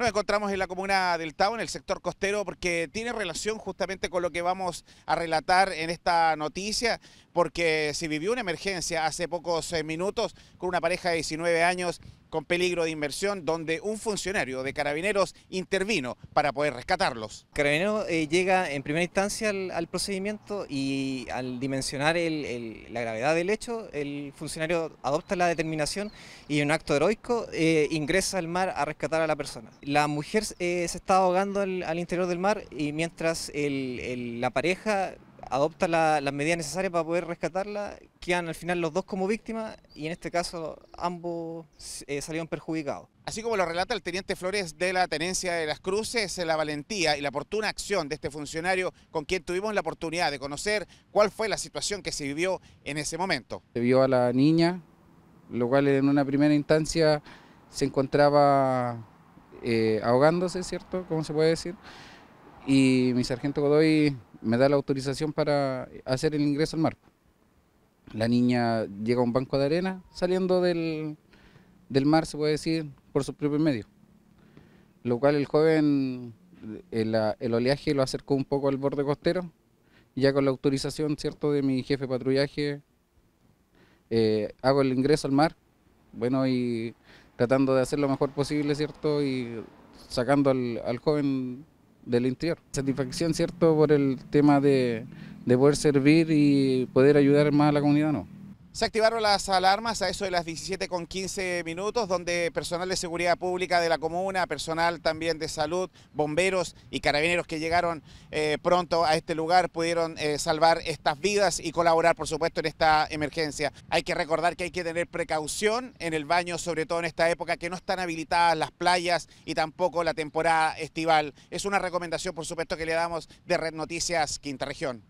Nos encontramos en la comuna del Tau, en el sector costero, porque tiene relación justamente con lo que vamos a relatar en esta noticia, porque se vivió una emergencia hace pocos eh, minutos con una pareja de 19 años con peligro de inmersión donde un funcionario de carabineros intervino para poder rescatarlos. Carabineros eh, llega en primera instancia al, procedimiento y al dimensionar la gravedad del hecho, el funcionario adopta la determinación y en un acto heroico eh, ingresa al mar a rescatar a la persona. La mujer eh, se está ahogando al, interior del mar y mientras la pareja adopta las medidas necesarias para poder rescatarla, quedan al final los dos como víctimas y en este caso ambos eh, salieron perjudicados. Así como lo relata el teniente Flores de la Tenencia de las Cruces, eh, la valentía y la oportuna acción de este funcionario con quien tuvimos la oportunidad de conocer cuál fue la situación que se vivió en ese momento. Se vio a la niña, lo cual en una primera instancia se encontraba eh, ahogándose, ¿cierto? ¿Cómo se puede decir? Y mi sargento Godoy me da la autorización para hacer el ingreso al mar. La niña llega a un banco de arena, saliendo del, mar, se puede decir, por su propio medio. Lo cual el joven, eh, el, oleaje lo acercó un poco al borde costero, y ya con la autorización, ¿cierto?, de mi jefe de patrullaje, eh, hago el ingreso al mar, bueno, y tratando de hacer lo mejor posible, ¿cierto?, y sacando al, al joven del interior. Satisfacción, ¿cierto?, por el tema de, de poder servir y poder ayudar más a la comunidad, ¿no? Se activaron las alarmas a eso de las 17 con 15 minutos, donde personal de seguridad pública de la comuna, personal también de salud, bomberos y carabineros que llegaron eh, pronto a este lugar pudieron eh, salvar estas vidas y colaborar, por supuesto, en esta emergencia. Hay que recordar que hay que tener precaución en el baño, sobre todo en esta época que no están habilitadas las playas y tampoco la temporada estival. Es una recomendación, por supuesto, que le damos de Red Noticias Quinta Región.